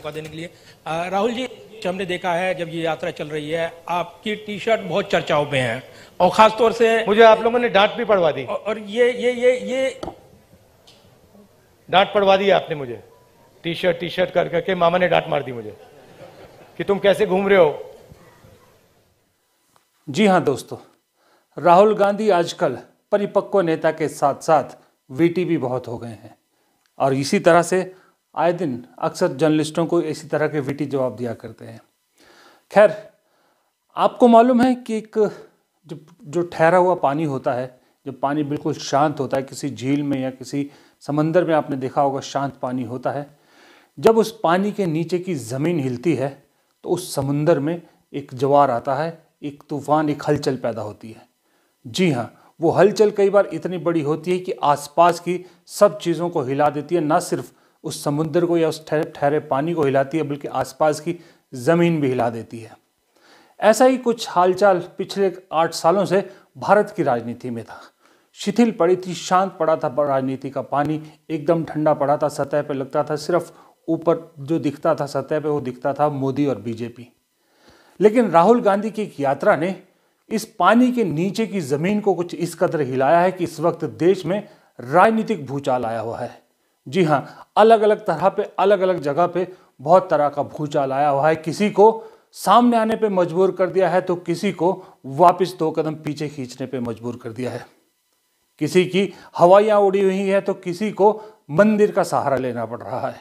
मौका देने के लिए राहुल जी हमने देखा है जब ये यात्रा चल रही है आपकी टी शर्ट बहुत चर्चाओं में है और खासतौर से मुझे आप लोगों ने डांट भी पढ़वा दी और ये ये ये ये डांट पढ़वा दी आपने मुझे टी शर्ट टी शर्ट कर करके मामा ने डांट मार दी मुझे कि तुम कैसे घूम रहे हो जी हाँ दोस्तों राहुल गांधी आजकल परिपक्व नेता के साथ साथ वीटी भी बहुत हो गए हैं और इसी तरह से आए दिन अक्सर जर्नलिस्टों को इसी तरह के विटी जवाब दिया करते हैं खैर आपको मालूम है कि एक जो जो ठहरा हुआ पानी होता है जब पानी बिल्कुल शांत होता है किसी झील में या किसी समंदर में आपने देखा होगा शांत पानी होता है जब उस पानी के नीचे की ज़मीन हिलती है तो उस समुंदर में एक जवार आता है एक तूफान एक हलचल पैदा होती है जी हाँ वो हलचल कई बार इतनी बड़ी होती है कि आसपास की सब चीज़ों को हिला देती है ना सिर्फ उस समुद्र को या उस ठहरे ठहरे पानी को हिलाती है बल्कि आसपास की ज़मीन भी हिला देती है ऐसा ही कुछ हालचाल पिछले आठ सालों से भारत की राजनीति में था शिथिल पड़ी थी शांत पड़ा था राजनीति का पानी एकदम ठंडा पड़ा था सतह पर लगता था सिर्फ ऊपर जो दिखता था सतह पर वो दिखता था मोदी और बीजेपी लेकिन राहुल गांधी की एक यात्रा ने इस पानी के नीचे की ज़मीन को कुछ इस कदर हिलाया है कि इस वक्त देश में राजनीतिक भूचाल आया हुआ है जी हाँ अलग अलग तरह पे अलग अलग जगह पे बहुत तरह का भूचाल आया हुआ है किसी को सामने आने पे मजबूर कर दिया है तो किसी को वापस दो कदम पीछे खींचने पे मजबूर कर दिया है किसी की हवाइयाँ उड़ी हुई है तो किसी को मंदिर का सहारा लेना पड़ रहा है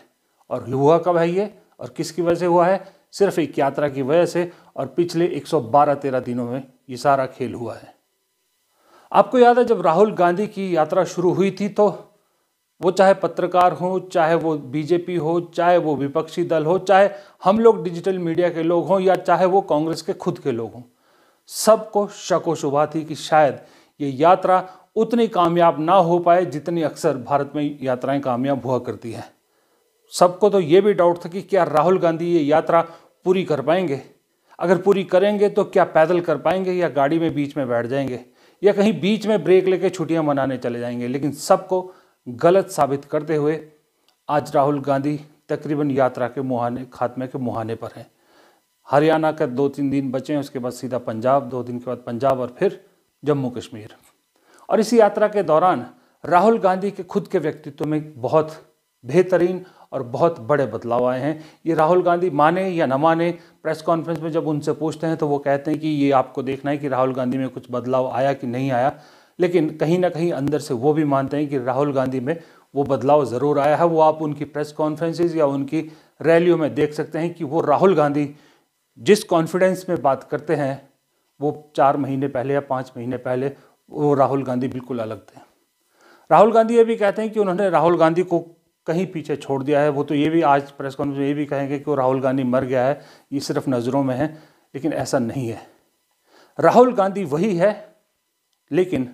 और हुआ कब है ये और किसकी वजह से हुआ है सिर्फ एक यात्रा की वजह से और पिछले 112-13 दिनों में ये सारा खेल हुआ है आपको याद है जब राहुल गांधी की यात्रा शुरू हुई थी तो वो चाहे पत्रकार हो चाहे वो बीजेपी हो चाहे वो विपक्षी दल हो चाहे हम लोग डिजिटल मीडिया के लोग हों या चाहे वो कांग्रेस के खुद के लोग हों सबको शको शुभा थी कि शायद ये यात्रा उतनी कामयाब ना हो पाए जितनी अक्सर भारत में यात्राएं कामयाब हुआ करती हैं सबको तो ये भी डाउट था कि क्या राहुल गांधी ये यात्रा पूरी कर पाएंगे अगर पूरी करेंगे तो क्या पैदल कर पाएंगे या गाड़ी में बीच में बैठ जाएंगे या कहीं बीच में ब्रेक लेके छुट्टियां मनाने चले जाएंगे लेकिन सबको गलत साबित करते हुए आज राहुल गांधी तकरीबन यात्रा के मुहाने खात्मे के मुहाने पर हैं हरियाणा का दो तीन दिन बचे हैं उसके बाद सीधा पंजाब दो दिन के बाद पंजाब और फिर जम्मू कश्मीर और इसी यात्रा के दौरान राहुल गांधी के खुद के व्यक्तित्व में बहुत बेहतरीन और बहुत बड़े बदलाव आए हैं ये राहुल गांधी माने या न माने प्रेस कॉन्फ्रेंस में जब उनसे पूछते हैं तो वो कहते हैं कि ये आपको देखना है कि राहुल गांधी में कुछ बदलाव आया कि नहीं आया लेकिन कहीं ना कहीं अंदर से वो भी मानते हैं कि राहुल गांधी में वो बदलाव ज़रूर आया है वो आप उनकी प्रेस कॉन्फ्रेंसेज या उनकी रैलियों में देख सकते हैं कि वो राहुल गांधी जिस कॉन्फिडेंस में बात करते हैं वो चार महीने पहले या पाँच महीने पहले वो राहुल गांधी बिल्कुल अलग थे राहुल गांधी ये भी कहते हैं कि उन्होंने राहुल गांधी को कहीं पीछे छोड़ दिया है वो तो ये भी आज प्रेस कॉन्फ्रेंस में ये भी कहेंगे कि वो राहुल गांधी मर गया है ये सिर्फ नज़रों में है लेकिन ऐसा नहीं है राहुल गांधी वही है लेकिन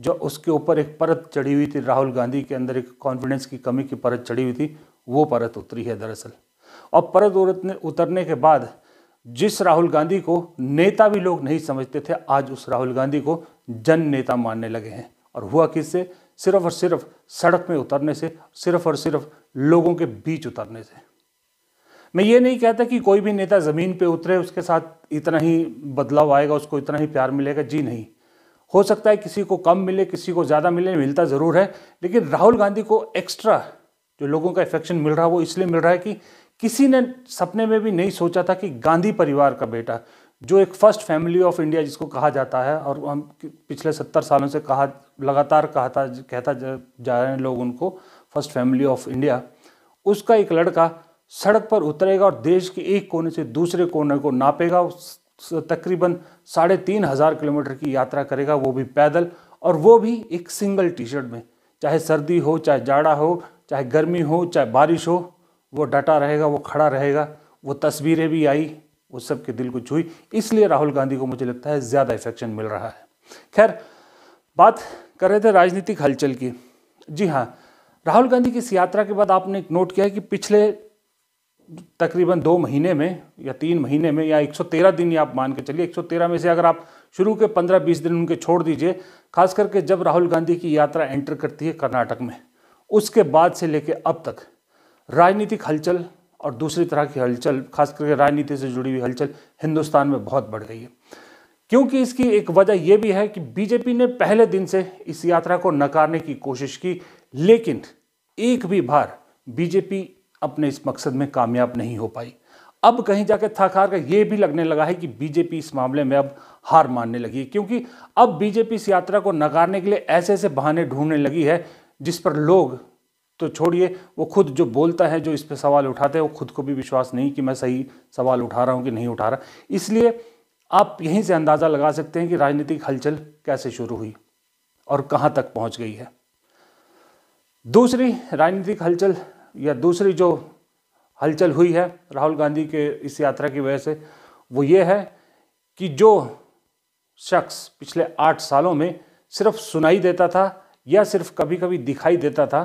जो उसके ऊपर एक परत चढ़ी हुई थी राहुल गांधी के अंदर एक कॉन्फिडेंस की कमी की परत चढ़ी हुई थी वो परत उतरी है दरअसल और परत उतरने के बाद जिस राहुल गांधी को नेता भी लोग नहीं समझते थे आज उस राहुल गांधी को जन नेता मानने लगे हैं और हुआ किससे सिर्फ और सिर्फ सड़क में उतरने से सिर्फ और सिर्फ लोगों के बीच उतरने से मैं ये नहीं कहता कि कोई भी नेता ज़मीन पे उतरे उसके साथ इतना ही बदलाव आएगा उसको इतना ही प्यार मिलेगा जी नहीं हो सकता है किसी को कम मिले किसी को ज़्यादा मिले मिलता ज़रूर है लेकिन राहुल गांधी को एक्स्ट्रा जो लोगों का इफेक्शन मिल रहा है वो इसलिए मिल रहा है कि किसी ने सपने में भी नहीं सोचा था कि गांधी परिवार का बेटा जो एक फर्स्ट फैमिली ऑफ इंडिया जिसको कहा जाता है और हम पिछले सत्तर सालों से कहा लगातार कहा था कहता जा रहे हैं लोग उनको फर्स्ट फैमिली ऑफ इंडिया उसका एक लड़का सड़क पर उतरेगा और देश के एक कोने से दूसरे कोने को नापेगा तकरीबन साढ़े तीन हज़ार किलोमीटर की यात्रा करेगा वो भी पैदल और वो भी एक सिंगल टी शर्ट में चाहे सर्दी हो चाहे जाड़ा हो चाहे गर्मी हो चाहे बारिश हो वो डटा रहेगा वो खड़ा रहेगा वो तस्वीरें भी आई वो सब के दिल को छुई इसलिए राहुल गांधी को मुझे लगता है ज़्यादा इफेक्शन मिल रहा है खैर बात कर रहे थे राजनीतिक हलचल की जी हाँ राहुल गांधी की इस यात्रा के बाद आपने एक नोट किया है कि पिछले तकरीबन दो महीने में या तीन महीने में या 113 दिन आप मान के चलिए 113 में से अगर आप शुरू के 15-20 दिन उनके छोड़ दीजिए खास करके जब राहुल गांधी की यात्रा एंटर करती है कर्नाटक में उसके बाद से लेके अब तक राजनीतिक हलचल और दूसरी तरह की हलचल खास करके राजनीति से जुड़ी हुई हलचल हिंदुस्तान में बहुत बढ़ गई है क्योंकि इसकी एक वजह यह भी है कि बीजेपी ने पहले दिन से इस यात्रा को नकारने की कोशिश की लेकिन एक भी बार बीजेपी अपने इस मकसद में कामयाब नहीं हो पाई अब कहीं जाकर थक का ये भी लगने लगा है कि बीजेपी इस मामले में अब हार मानने लगी है क्योंकि अब बीजेपी इस यात्रा को नकारने के लिए ऐसे ऐसे बहाने ढूंढने लगी है जिस पर लोग तो छोड़िए वो खुद जो बोलता है जो इस पर सवाल उठाते हैं वो खुद को भी विश्वास नहीं कि मैं सही सवाल उठा रहा हूँ कि नहीं उठा रहा इसलिए आप यहीं से अंदाज़ा लगा सकते हैं कि राजनीतिक हलचल कैसे शुरू हुई और कहाँ तक पहुँच गई है दूसरी राजनीतिक हलचल या दूसरी जो हलचल हुई है राहुल गांधी के इस यात्रा की वजह से वो ये है कि जो शख्स पिछले आठ सालों में सिर्फ सुनाई देता था या सिर्फ कभी कभी दिखाई देता था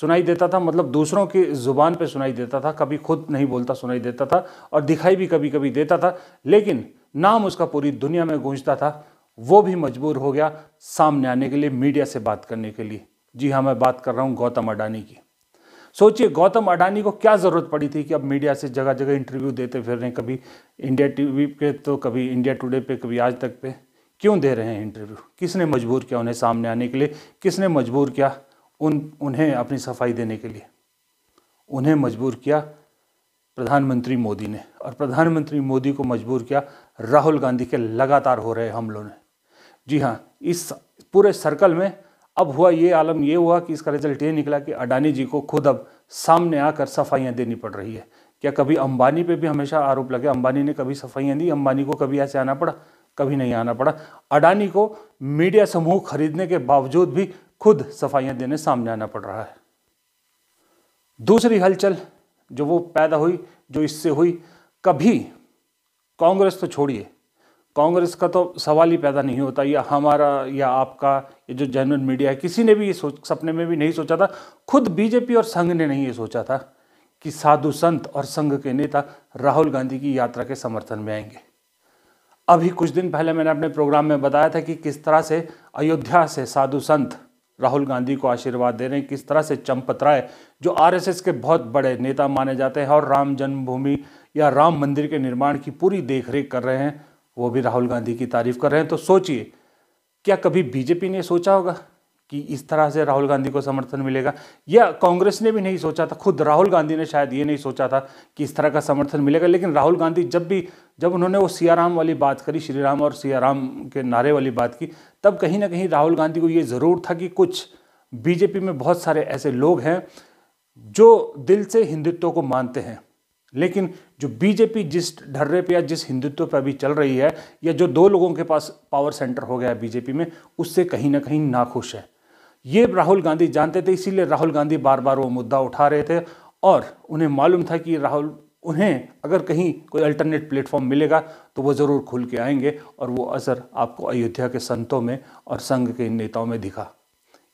सुनाई देता था मतलब दूसरों की ज़ुबान पे सुनाई देता था कभी खुद नहीं बोलता सुनाई देता था और दिखाई भी कभी कभी देता था लेकिन नाम उसका पूरी दुनिया में गूंजता था वो भी मजबूर हो गया सामने आने के लिए मीडिया से बात करने के लिए जी हाँ मैं बात कर रहा हूँ गौतम अडानी की सोचिए गौतम अडानी को क्या ज़रूरत पड़ी थी कि अब मीडिया से जगह जगह इंटरव्यू देते फिर रहे कभी इंडिया टीवी पे तो कभी इंडिया टुडे पे कभी आज तक पे क्यों दे रहे हैं इंटरव्यू किसने मजबूर किया उन्हें सामने आने के लिए किसने मजबूर किया उन उन्हें अपनी सफाई देने के लिए उन्हें मजबूर किया प्रधानमंत्री मोदी ने और प्रधानमंत्री मोदी को मजबूर किया राहुल गांधी के लगातार हो रहे हमलों ने जी हाँ इस पूरे सर्कल में अब हुआ ये आलम ये हुआ कि इसका रिजल्ट ये निकला कि अडानी जी को खुद अब सामने आकर सफाइयाँ देनी पड़ रही है क्या कभी अंबानी पे भी हमेशा आरोप लगे अंबानी ने कभी सफाइयाँ दी अंबानी को कभी ऐसे आना पड़ा कभी नहीं आना पड़ा अडानी को मीडिया समूह खरीदने के बावजूद भी खुद सफाइयाँ देने सामने आना पड़ रहा है दूसरी हलचल जो वो पैदा हुई जो इससे हुई कभी कांग्रेस तो छोड़िए कांग्रेस का तो सवाल ही पैदा नहीं होता या हमारा या आपका ये जो जेनवन मीडिया है किसी ने भी ये सोच सपने में भी नहीं सोचा था खुद बीजेपी और संघ ने नहीं ये सोचा था कि साधु संत और संघ के नेता राहुल गांधी की यात्रा के समर्थन में आएंगे अभी कुछ दिन पहले मैंने अपने प्रोग्राम में बताया था कि किस तरह से अयोध्या से साधु संत राहुल गांधी को आशीर्वाद दे रहे हैं किस तरह से चंपत राय जो आरएसएस के बहुत बड़े नेता माने जाते हैं और राम जन्मभूमि या राम मंदिर के निर्माण की पूरी देखरेख कर रहे हैं वो भी राहुल गांधी की तारीफ कर रहे हैं तो सोचिए क्या कभी बीजेपी ने सोचा होगा कि इस तरह से राहुल गांधी को समर्थन मिलेगा या कांग्रेस ने भी नहीं सोचा था खुद राहुल गांधी ने शायद ये नहीं सोचा था कि इस तरह का समर्थन मिलेगा लेकिन राहुल गांधी जब भी जब उन्होंने वो सियाराम वाली बात करी श्री राम और सियाराम के नारे वाली बात की तब कहीं ना कहीं राहुल गांधी को ये ज़रूर था कि कुछ बीजेपी में बहुत सारे ऐसे लोग हैं जो दिल से हिंदुत्व को मानते हैं लेकिन जो बीजेपी जिस ढर्रे पे या जिस हिंदुत्व पर अभी चल रही है या जो दो लोगों के पास पावर सेंटर हो गया है बीजेपी में उससे कहीं ना कहीं नाखुश है ये राहुल गांधी जानते थे इसीलिए राहुल गांधी बार बार वो मुद्दा उठा रहे थे और उन्हें मालूम था कि राहुल उन्हें अगर कहीं कोई अल्टरनेट प्लेटफॉर्म मिलेगा तो वो ज़रूर खुल के आएंगे और वो असर आपको अयोध्या के संतों में और संघ के नेताओं में दिखा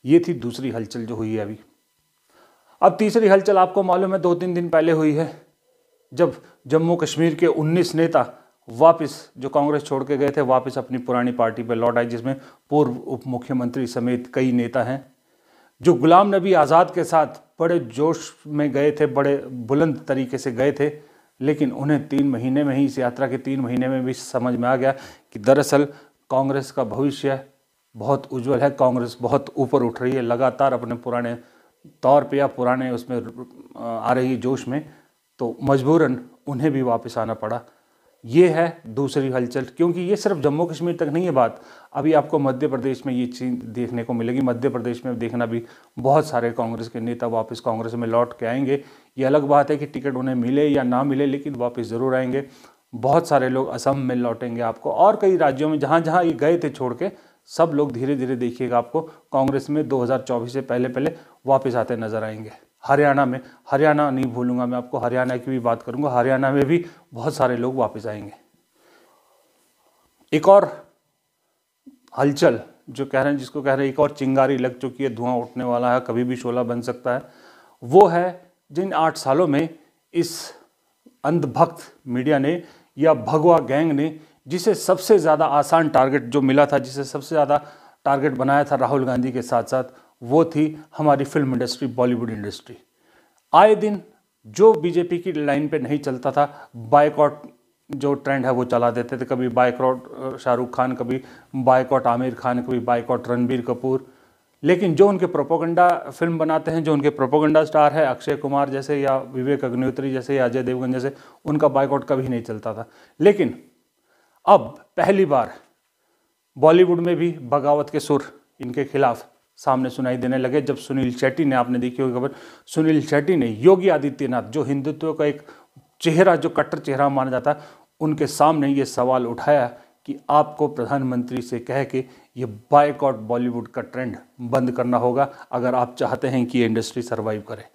ये थी दूसरी हलचल जो हुई है अभी अब तीसरी हलचल आपको मालूम है दो तीन दिन पहले हुई है जब जम्मू कश्मीर के 19 नेता वापस जो कांग्रेस छोड़ के गए थे वापस अपनी पुरानी पार्टी पर लौट आए जिसमें पूर्व उप मुख्यमंत्री समेत कई नेता हैं जो गुलाम नबी आज़ाद के साथ बड़े जोश में गए थे बड़े बुलंद तरीके से गए थे लेकिन उन्हें तीन महीने में ही इस यात्रा के तीन महीने में भी समझ में आ गया कि दरअसल कांग्रेस का भविष्य बहुत उज्जवल है कांग्रेस बहुत ऊपर उठ रही है लगातार अपने पुराने तौर पे या पुराने उसमें आ रही जोश में तो मजबूरन उन्हें भी वापस आना पड़ा ये है दूसरी हलचल क्योंकि ये सिर्फ जम्मू कश्मीर तक नहीं है बात अभी आपको मध्य प्रदेश में ये चीज़ देखने को मिलेगी मध्य प्रदेश में देखना भी बहुत सारे कांग्रेस के नेता वापस कांग्रेस में लौट के आएंगे ये अलग बात है कि टिकट उन्हें मिले या ना मिले लेकिन वापस ज़रूर आएंगे बहुत सारे लोग असम में लौटेंगे आपको और कई राज्यों में जहाँ जहाँ ये गए थे छोड़ के सब लोग धीरे धीरे देखिएगा आपको कांग्रेस में दो से पहले पहले वापस आते नज़र आएंगे हरियाणा में हरियाणा नहीं भूलूंगा मैं आपको हरियाणा की भी बात करूंगा हरियाणा में भी बहुत सारे लोग वापस आएंगे एक और हलचल जो कह रहे हैं जिसको कह रहे हैं एक और चिंगारी लग चुकी है धुआं उठने वाला है कभी भी शोला बन सकता है वो है जिन आठ सालों में इस अंधभक्त मीडिया ने या भगवा गैंग ने जिसे सबसे ज़्यादा आसान टारगेट जो मिला था जिसे सबसे ज़्यादा टारगेट बनाया था राहुल गांधी के साथ साथ वो थी हमारी फिल्म इंडस्ट्री बॉलीवुड इंडस्ट्री आए दिन जो बीजेपी की लाइन पे नहीं चलता था बायकॉट जो ट्रेंड है वो चला देते थे कभी बायकॉट शाहरुख खान कभी बायकॉट आमिर खान कभी बायकॉट रणबीर कपूर लेकिन जो उनके प्रोपोगंडा फिल्म बनाते हैं जो उनके प्रोपोगंडा स्टार है अक्षय कुमार जैसे या विवेक अग्निहोत्री जैसे या अजय देवगन जैसे उनका बायकॉट कभी नहीं चलता था लेकिन अब पहली बार बॉलीवुड में भी बगावत के सुर इनके खिलाफ सामने सुनाई देने लगे जब सुनील शेट्टी ने आपने देखी होगी खबर सुनील शेट्टी ने योगी आदित्यनाथ जो हिंदुत्व का एक चेहरा जो कट्टर चेहरा माना जाता उनके सामने ये सवाल उठाया कि आपको प्रधानमंत्री से कह के ये बायकॉट बॉलीवुड का ट्रेंड बंद करना होगा अगर आप चाहते हैं कि ये इंडस्ट्री सर्वाइव करे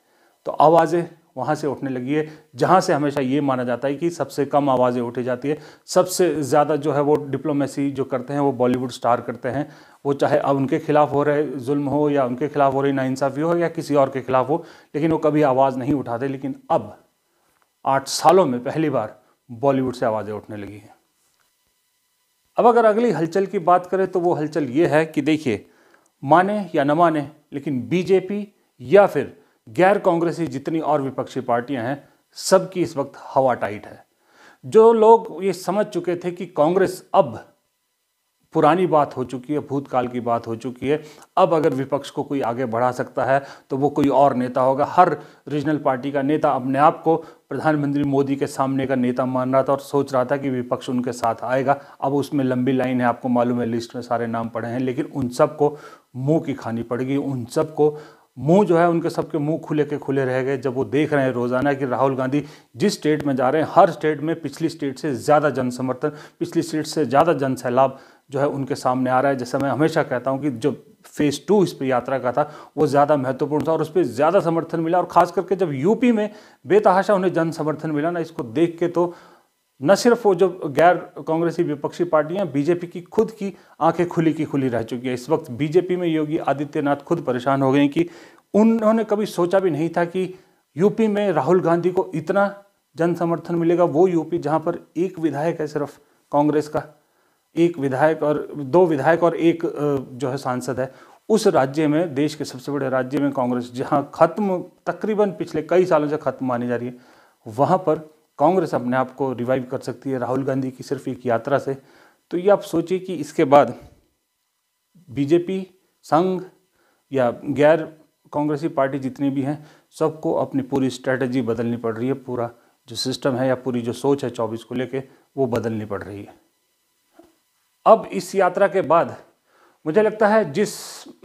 तो आवाज़ें वहाँ से उठने लगी है जहाँ से हमेशा ये माना जाता है कि सबसे कम आवाज़ें उठी जाती है सबसे ज़्यादा जो है वो डिप्लोमेसी जो करते हैं वो बॉलीवुड स्टार करते हैं वो चाहे अब उनके खिलाफ हो रहे जुल्म हो या उनके खिलाफ हो रही नाइंसाफ़ी हो या किसी और के खिलाफ हो लेकिन वो कभी आवाज़ नहीं उठाते लेकिन अब आठ सालों में पहली बार बॉलीवुड से आवाज़ें उठने लगी हैं अब अगर अगली हलचल की बात करें तो वो हलचल ये है कि देखिए माने या न माने लेकिन बीजेपी या फिर गैर कांग्रेसी जितनी और विपक्षी पार्टियां हैं सबकी इस वक्त हवा टाइट है जो लोग ये समझ चुके थे कि कांग्रेस अब पुरानी बात हो चुकी है भूतकाल की बात हो चुकी है अब अगर विपक्ष को कोई आगे बढ़ा सकता है तो वो कोई और नेता होगा हर रीजनल पार्टी का नेता अपने आप को प्रधानमंत्री मोदी के सामने का नेता मान रहा था और सोच रहा था कि विपक्ष उनके साथ आएगा अब उसमें लंबी लाइन है आपको मालूम है लिस्ट में सारे नाम पड़े हैं लेकिन उन सबको मुंह की खानी पड़ेगी उन सबको मुंह जो है उनके सबके मुंह खुले के खुले रह गए जब वो देख रहे हैं रोज़ाना कि राहुल गांधी जिस स्टेट में जा रहे हैं हर स्टेट में पिछली स्टेट से ज़्यादा जन समर्थन पिछली स्टेट से ज़्यादा जन सैलाब जो है उनके सामने आ रहा है जैसा मैं हमेशा कहता हूँ कि जो फेज़ टू इस पर यात्रा का था वो ज़्यादा महत्वपूर्ण था और उस पर ज़्यादा समर्थन मिला और ख़ास करके जब यूपी में बेतहाशा उन्हें जन समर्थन मिला ना इसको देख के तो न सिर्फ वो जो गैर कांग्रेसी विपक्षी पार्टियां बीजेपी की खुद की आंखें खुली की खुली रह चुकी है इस वक्त बीजेपी में योगी आदित्यनाथ खुद परेशान हो गए कि उन्होंने कभी सोचा भी नहीं था कि यूपी में राहुल गांधी को इतना जन समर्थन मिलेगा वो यूपी जहां पर एक विधायक है सिर्फ कांग्रेस का एक विधायक और दो विधायक और एक जो है सांसद है उस राज्य में देश के सबसे बड़े राज्य में कांग्रेस जहां खत्म तकरीबन पिछले कई सालों से खत्म मानी जा रही है वहां पर कांग्रेस अपने आप को रिवाइव कर सकती है राहुल गांधी की सिर्फ एक यात्रा से तो ये आप सोचिए कि इसके बाद बीजेपी संघ या गैर कांग्रेसी पार्टी जितनी भी हैं सबको अपनी पूरी स्ट्रैटेजी बदलनी पड़ रही है पूरा जो सिस्टम है या पूरी जो सोच है चौबीस को लेके वो बदलनी पड़ रही है अब इस यात्रा के बाद मुझे लगता है जिस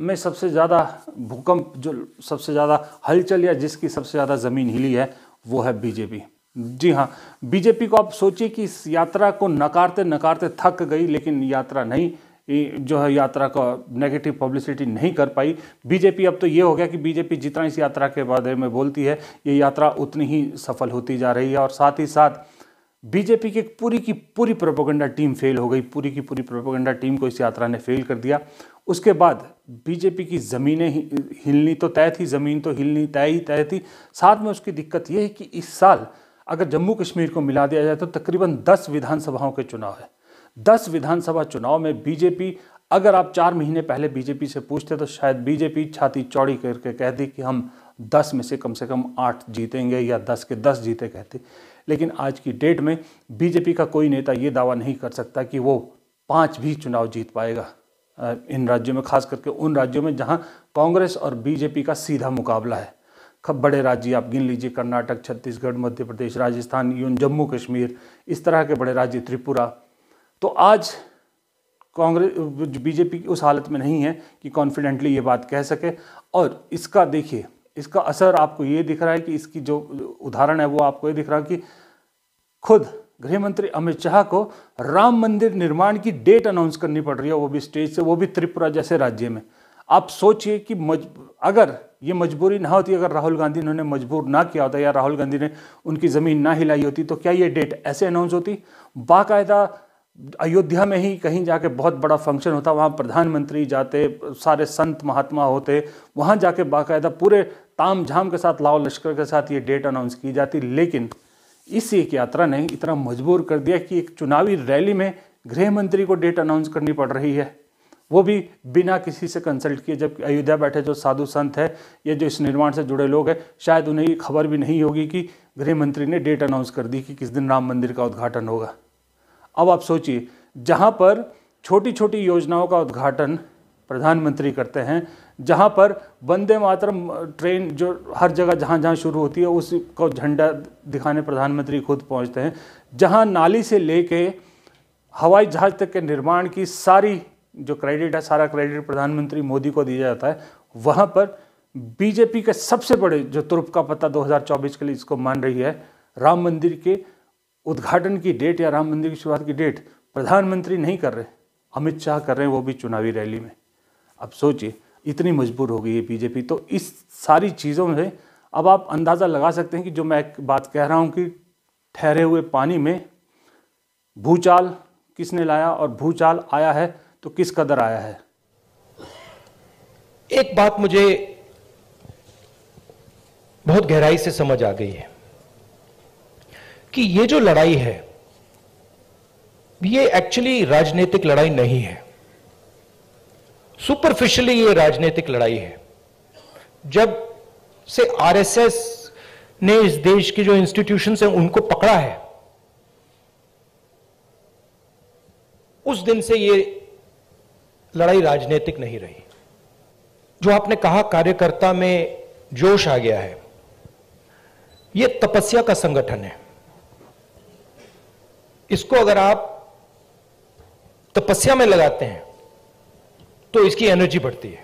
में सबसे ज़्यादा भूकंप जो सबसे ज़्यादा हलचल या जिसकी सबसे ज़्यादा ज़मीन हिली है वो है बीजेपी जी हाँ बीजेपी को आप सोचिए कि इस यात्रा को नकारते नकारते थक गई लेकिन यात्रा नहीं जो है यात्रा का नेगेटिव पब्लिसिटी नहीं कर पाई बीजेपी अब तो ये हो गया कि बीजेपी जितना इस यात्रा के बारे में बोलती है ये यात्रा उतनी ही सफल होती जा रही है और साथ ही साथ बीजेपी की पूरी की पूरी प्रोपोगंडा टीम फेल हो गई पूरी की पूरी प्रोपोगंडा टीम को इस यात्रा ने फेल कर दिया उसके बाद बीजेपी की ज़मीनें हिलनी तो तय थी ज़मीन तो हिलनी तय ही तय थी साथ में उसकी दिक्कत ये है कि इस साल अगर जम्मू कश्मीर को मिला दिया जाए तो तकरीबन दस विधानसभाओं के चुनाव है दस विधानसभा चुनाव में बीजेपी अगर आप चार महीने पहले बीजेपी से पूछते तो शायद बीजेपी छाती चौड़ी करके कहती कि हम दस में से कम से कम आठ जीतेंगे या दस के दस जीते कहते लेकिन आज की डेट में बीजेपी का कोई नेता ये दावा नहीं कर सकता कि वो पाँच भी चुनाव जीत पाएगा इन राज्यों में खास करके उन राज्यों में जहाँ कांग्रेस और बीजेपी का सीधा मुकाबला है खब बड़े राज्य आप गिन लीजिए कर्नाटक छत्तीसगढ़ मध्य प्रदेश राजस्थान यून जम्मू कश्मीर इस तरह के बड़े राज्य त्रिपुरा तो आज कांग्रेस बीजेपी की उस हालत में नहीं है कि कॉन्फिडेंटली ये बात कह सके और इसका देखिए इसका असर आपको ये दिख रहा है कि इसकी जो उदाहरण है वो आपको ये दिख रहा है कि खुद गृहमंत्री अमित शाह को राम मंदिर निर्माण की डेट अनाउंस करनी पड़ रही है वो भी स्टेज से वो भी त्रिपुरा जैसे राज्य में आप सोचिए कि मज अगर ये मजबूरी ना होती अगर राहुल गांधी ने उन्हें मजबूर ना किया होता या राहुल गांधी ने उनकी ज़मीन ना हिलाई होती तो क्या ये डेट ऐसे अनाउंस होती बाकायदा अयोध्या में ही कहीं जाके बहुत बड़ा फंक्शन होता वहाँ प्रधानमंत्री जाते सारे संत महात्मा होते वहाँ जाके बाकायदा पूरे ताम झाम के साथ लाओ लश्कर के साथ ये डेट अनाउंस की जाती लेकिन इस एक यात्रा ने इतना मजबूर कर दिया कि एक चुनावी रैली में गृह मंत्री को डेट अनाउंस करनी पड़ रही है वो भी बिना किसी से कंसल्ट किए जब अयोध्या बैठे जो साधु संत है ये जो इस निर्माण से जुड़े लोग हैं शायद उन्हें खबर भी नहीं होगी कि गृह मंत्री ने डेट अनाउंस कर दी कि किस दिन राम मंदिर का उद्घाटन होगा अब आप सोचिए जहाँ पर छोटी छोटी योजनाओं का उद्घाटन प्रधानमंत्री करते हैं जहाँ पर वंदे मातरम ट्रेन जो हर जगह जहाँ जहाँ शुरू होती है उसको झंडा दिखाने प्रधानमंत्री खुद पहुँचते हैं जहाँ नाली से लेके हवाई जहाज़ तक के निर्माण की सारी जो क्रेडिट है सारा क्रेडिट प्रधानमंत्री मोदी को दिया जाता है वहाँ पर बीजेपी के सबसे बड़े जो तुर्प का पता 2024 के लिए इसको मान रही है राम मंदिर के उद्घाटन की डेट या राम मंदिर की शुरुआत की डेट प्रधानमंत्री नहीं कर रहे अमित शाह कर रहे हैं वो भी चुनावी रैली में अब सोचिए इतनी मजबूर हो गई है बीजेपी तो इस सारी चीज़ों में अब आप अंदाज़ा लगा सकते हैं कि जो मैं एक बात कह रहा हूँ कि ठहरे हुए पानी में भूचाल किसने लाया और भूचाल आया है तो किस कदर आया है एक बात मुझे बहुत गहराई से समझ आ गई है कि ये जो लड़ाई है ये एक्चुअली राजनीतिक लड़ाई नहीं है सुपरफिशियली ये राजनीतिक लड़ाई है जब से आरएसएस ने इस देश की जो इंस्टीट्यूशन है उनको पकड़ा है उस दिन से ये लड़ाई राजनीतिक नहीं रही जो आपने कहा कार्यकर्ता में जोश आ गया है यह तपस्या का संगठन है इसको अगर आप तपस्या में लगाते हैं तो इसकी एनर्जी बढ़ती है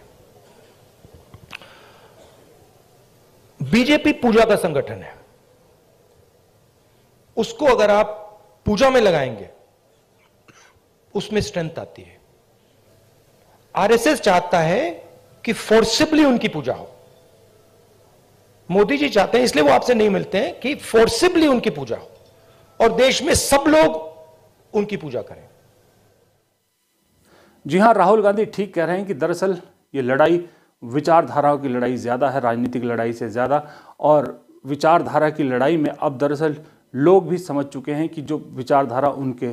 बीजेपी पूजा का संगठन है उसको अगर आप पूजा में लगाएंगे उसमें स्ट्रेंथ आती है आरएसएस चाहता है कि फोर्सिबली उनकी पूजा हो मोदी जी चाहते हैं इसलिए वो आपसे नहीं मिलते हैं कि फोर्सिबली उनकी पूजा हो और देश में सब लोग उनकी पूजा करें जी हां राहुल गांधी ठीक कह रहे हैं कि दरअसल ये लड़ाई विचारधाराओं की लड़ाई ज़्यादा है राजनीतिक लड़ाई से ज़्यादा और विचारधारा की लड़ाई में अब दरअसल लोग भी समझ चुके हैं कि जो विचारधारा उनके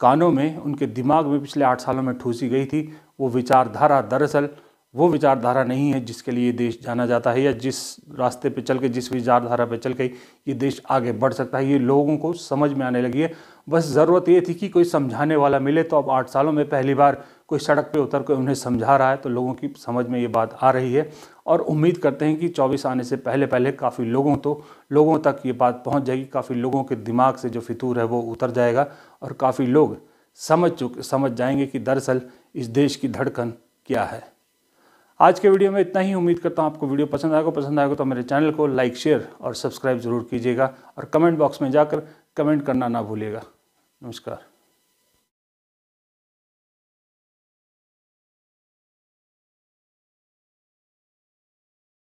कानों में उनके दिमाग में पिछले आठ सालों में ठूसी गई थी वो विचारधारा दरअसल वो विचारधारा नहीं है जिसके लिए देश जाना जाता है या जिस रास्ते पे चल के जिस विचारधारा पे चल के ये देश आगे बढ़ सकता है ये लोगों को समझ में आने लगी है बस ज़रूरत ये थी कि कोई समझाने वाला मिले तो अब आठ सालों में पहली बार कोई सड़क पे उतर कर उन्हें समझा रहा है तो लोगों की समझ में ये बात आ रही है और उम्मीद करते हैं कि 24 आने से पहले पहले काफ़ी लोगों तो लोगों तक ये बात पहुंच जाएगी काफ़ी लोगों के दिमाग से जो फितूर है वो उतर जाएगा और काफ़ी लोग समझ चुके समझ जाएंगे कि दरअसल इस देश की धड़कन क्या है आज के वीडियो में इतना ही उम्मीद करता हूँ आपको वीडियो पसंद आएगा पसंद आएगा तो मेरे चैनल को लाइक शेयर और सब्सक्राइब ज़रूर कीजिएगा और कमेंट बॉक्स में जाकर कमेंट करना ना भूलिएगा नमस्कार